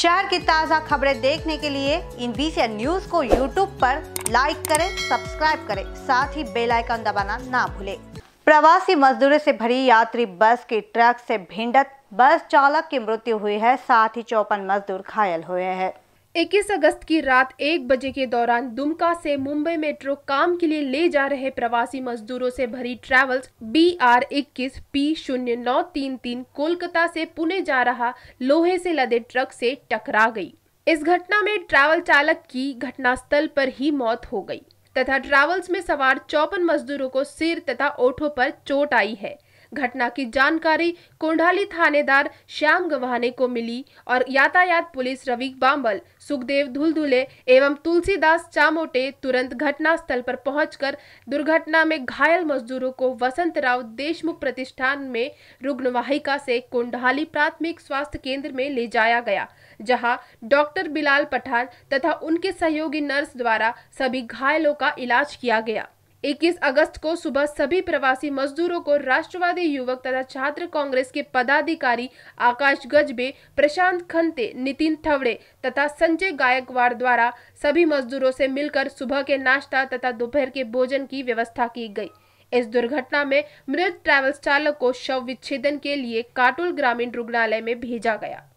शहर की ताज़ा खबरें देखने के लिए इन बीसी न्यूज को यूट्यूब पर लाइक करें सब्सक्राइब करें साथ ही बेल आइकन दबाना ना भूलें प्रवासी मजदूरों से भरी यात्री बस के ट्रक से भिंडत बस चालक की मृत्यु हुई है साथ ही चौपन मजदूर घायल हुए हैं इक्कीस अगस्त की रात एक बजे के दौरान दुमका से मुंबई मेट्रो काम के लिए ले जा रहे प्रवासी मजदूरों से भरी ट्रैवल्स बी आर इक्कीस पी शून्य नौ तीन तीन कोलकाता से पुणे जा रहा लोहे से लदे ट्रक से टकरा गई इस घटना में ट्रैवल चालक की घटनास्थल पर ही मौत हो गई तथा ट्रैवल्स में सवार चौपन मजदूरों को सिर तथा ओठों पर चोट आई है घटना की जानकारी कोंडाली थानेदार श्याम गवाने को मिली और यातायात पुलिस रवि बाम्बल सुखदेव धुलधुले एवं तुलसीदास चामोटे तुरंत घटना स्थल पर पहुंचकर दुर्घटना में घायल मजदूरों को वसंत राव देशमुख प्रतिष्ठान में रुग्णवाहिका से कोंडाली प्राथमिक स्वास्थ्य केंद्र में ले जाया गया जहां डॉक्टर बिलाल पठान तथा उनके सहयोगी नर्स द्वारा सभी घायलों का इलाज किया गया 21 अगस्त को सुबह सभी प्रवासी मजदूरों को राष्ट्रवादी युवक तथा छात्र कांग्रेस के पदाधिकारी आकाश गजबे प्रशांत खंते नितिन थवड़े तथा संजय गायकवाड़ द्वारा सभी मजदूरों से मिलकर सुबह के नाश्ता तथा दोपहर के भोजन की व्यवस्था की गई इस दुर्घटना में मृत ट्रैवल्स चालक को शव विच्छेदन के लिए काटुल ग्रामीण रुग्णालय में भेजा गया